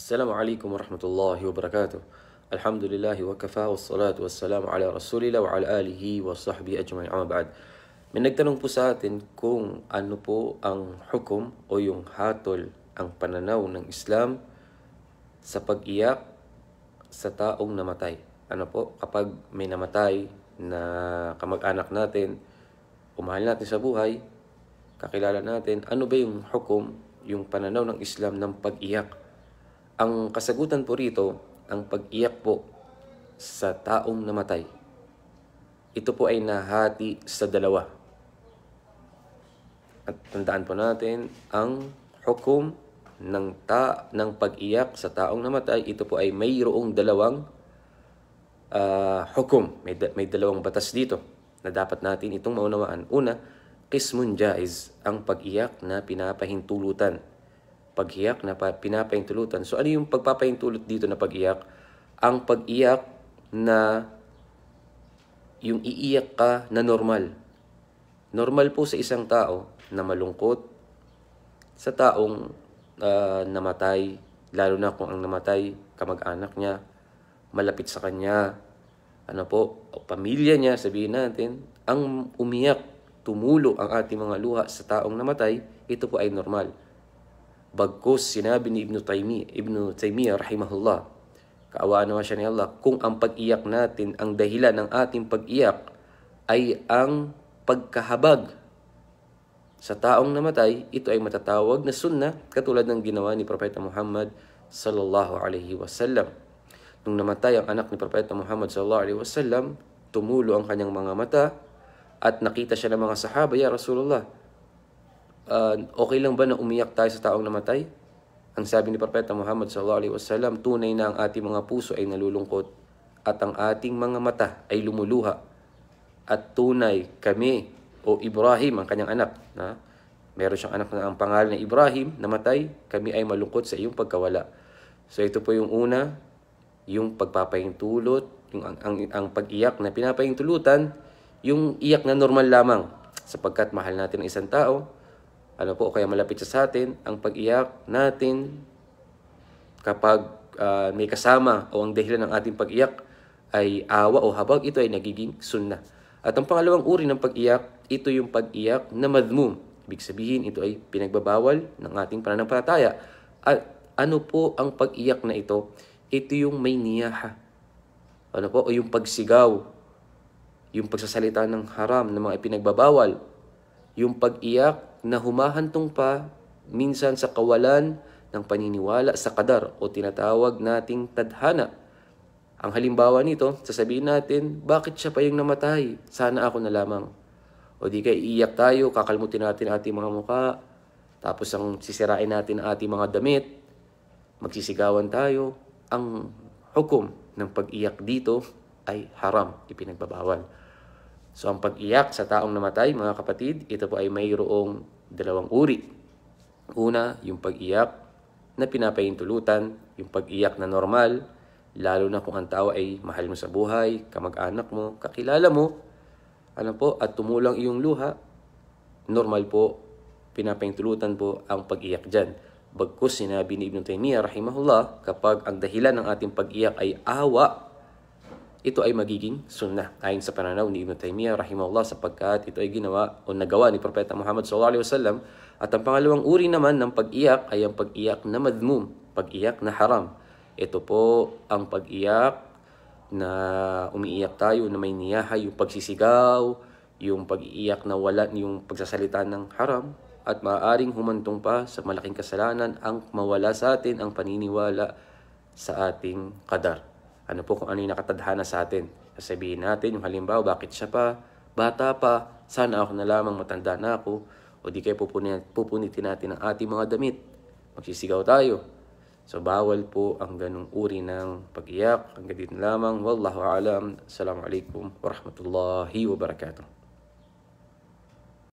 السلام عليكم ورحمة الله وبركاته الحمد لله وكفى والصلاة والسلام على رسول الله وعلى آله وصحبه أجمعين أما بعد May nagtanong po sa atin kung ano po ang hukom o yung hatol ang pananaw ng Islam sa pag-iyak sa taong namatay. Ano po, kapag may namatay na kamag-anak natin, umahal natin sa buhay, kakilala natin, ano ba yung hukom, yung pananaw ng Islam ng pag-iyak ang kasagutan po rito, ang pag-iyak po sa taong namatay. Ito po ay nahati sa dalawa. At tandaan po natin, ang hukom ng, ta ng pag-iyak sa taong namatay, ito po ay mayroong dalawang uh, hukom. May, da may dalawang batas dito na dapat natin itong maunawaan. Una, kismun jaiz, ang pag-iyak na pinapahintulutan pag-iyak na pinapaintulutan. So ano yung pagpapaintulot dito na pag-iyak? Ang pag-iyak na yung iiyak ka na normal. Normal po sa isang tao na malungkot, sa taong uh, namatay, lalo na kung ang namatay, kamag-anak niya, malapit sa kanya, ano po, pamilya niya, sabihin natin, ang umiyak, tumulo ang ating mga luha sa taong namatay, ito po ay normal. Bagkus sinabi ni Ibn Taymiyyah, Ibn Taymiyyah rahimahullah, kaawaan naman siya ni Allah, kung ang pag-iyak natin, ang dahilan ng ating pag-iyak ay ang pagkahabag sa taong namatay, ito ay matatawag na sunna katulad ng ginawa ni Propeta Muhammad sallallahu alaihi wasallam. Nung namatay ang anak ni Propeta Muhammad sallallahu alaihi wasallam, tumulo ang kanyang mga mata at nakita siya ng mga sahaba, Ya Rasulullah, uh, okay lang ba na umiyak tayo sa taong namatay? Ang sabi ni Propeta Muhammad sallallahu alaihi wasallam, tunay na ang ating mga puso ay nalulungkot at ang ating mga mata ay lumuluha. At tunay kami o Ibrahim ang kanyang anak na meron siyang anak na ang pangalan na Ibrahim namatay, kami ay malungkot sa iyong pagkawala. So ito po yung una, yung pagpapahintulot, yung ang, ang, ang pag-iyak na pinapahintulutan, yung iyak na normal lamang sapagkat mahal natin ang isang tao, ano po kaya malapit sa atin ang pag-iyak natin kapag uh, may kasama o ang dahilan ng ating pag-iyak ay awa o habag, ito ay nagiging sunna. At ang pangalawang uri ng pag-iyak, ito yung pag-iyak na madmum. Ibig sabihin, ito ay pinagbabawal ng ating pananampalataya. At ano po ang pag-iyak na ito? Ito yung may niyaha. Ano po? O yung pagsigaw yung pagsasalita ng haram na mga ipinagbabawal, yung pag-iyak na humahantong pa minsan sa kawalan ng paniniwala sa kadar o tinatawag nating tadhana. Ang halimbawa nito, sasabihin natin, bakit siya pa yung namatay? Sana ako na lamang. O di kaya iiyak tayo, kakalmutin natin ating mga muka, tapos ang sisirain natin ating mga damit, magsisigawan tayo. Ang hukom ng pag-iyak dito ay haram, ipinagbabawal. So ang pag-iyak sa taong namatay, mga kapatid, ito po ay mayroong dalawang uri. Una, yung pag-iyak na pinapaintulutan, yung pag-iyak na normal, lalo na kung ang tao ay mahal mo sa buhay, kamag-anak mo, kakilala mo, ano po, at tumulang iyong luha, normal po, pinapaintulutan po ang pag-iyak dyan. Bagkus sinabi ni Ibn Taymiyyah rahimahullah, kapag ang dahilan ng ating pag-iyak ay awa ito ay magiging sunnah ayon sa pananaw ni Ibn Taymiyyah rahimahullah sapagkat ito ay ginawa o nagawa ni Propeta Muhammad sallallahu alaihi wasallam at ang pangalawang uri naman ng pag-iyak ay ang pag-iyak na madmum, pag-iyak na haram. Ito po ang pag-iyak na umiiyak tayo na may niyaha, yung pagsisigaw, yung pag-iiyak na wala, yung pagsasalita ng haram at maaaring humantong pa sa malaking kasalanan ang mawala sa atin ang paniniwala sa ating kadar. Ano po kung ano yung nakatadhana sa atin? Sasabihin natin yung halimbawa, bakit siya pa? Bata pa? Sana ako na lamang matanda na ako? O di kayo pupunitin natin ang ating mga damit? Magsisigaw tayo. So bawal po ang ganung uri ng pag-iyak. Hanggang dito lamang. Wallahu alam. Assalamualaikum warahmatullahi wabarakatuh.